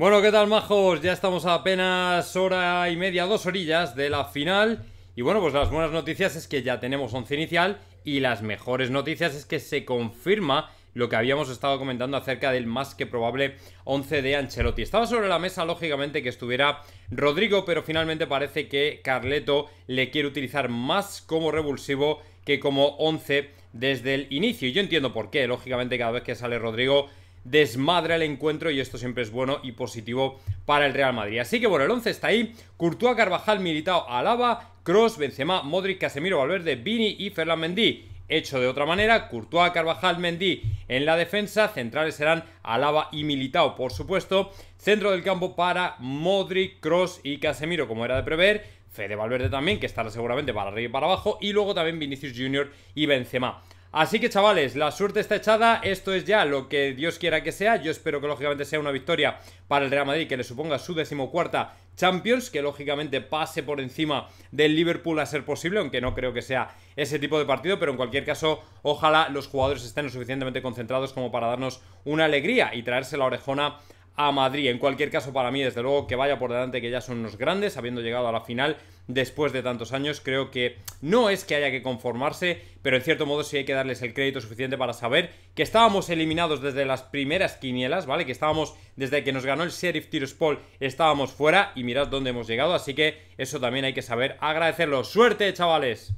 Bueno, ¿qué tal, majos? Ya estamos a apenas hora y media, dos orillas de la final. Y bueno, pues las buenas noticias es que ya tenemos once inicial y las mejores noticias es que se confirma lo que habíamos estado comentando acerca del más que probable 11 de Ancelotti. Estaba sobre la mesa, lógicamente, que estuviera Rodrigo, pero finalmente parece que Carleto le quiere utilizar más como revulsivo que como 11 desde el inicio. Y yo entiendo por qué, lógicamente, cada vez que sale Rodrigo desmadre el encuentro y esto siempre es bueno y positivo para el Real Madrid. Así que bueno, el 11 está ahí, Courtois, Carvajal, Militao, Alaba, Cross, Benzema, Modric, Casemiro, Valverde, Vini y Ferland Mendy. Hecho de otra manera, Courtois, Carvajal, Mendy en la defensa, centrales serán Alaba y Militao, por supuesto. Centro del campo para Modric, Cross y Casemiro, como era de prever. Fede Valverde también, que estará seguramente para arriba y para abajo. Y luego también Vinicius Junior y Benzema. Así que chavales, la suerte está echada, esto es ya lo que Dios quiera que sea, yo espero que lógicamente sea una victoria para el Real Madrid que le suponga su decimocuarta Champions, que lógicamente pase por encima del Liverpool a ser posible, aunque no creo que sea ese tipo de partido, pero en cualquier caso, ojalá los jugadores estén lo suficientemente concentrados como para darnos una alegría y traerse la orejona a Madrid. En cualquier caso, para mí, desde luego, que vaya por delante, que ya son unos grandes, habiendo llegado a la final después de tantos años. Creo que no es que haya que conformarse, pero en cierto modo sí hay que darles el crédito suficiente para saber que estábamos eliminados desde las primeras quinielas, ¿vale? Que estábamos, desde que nos ganó el Sheriff Tiraspol, estábamos fuera y mirad dónde hemos llegado, así que eso también hay que saber agradecerlo. ¡Suerte, chavales!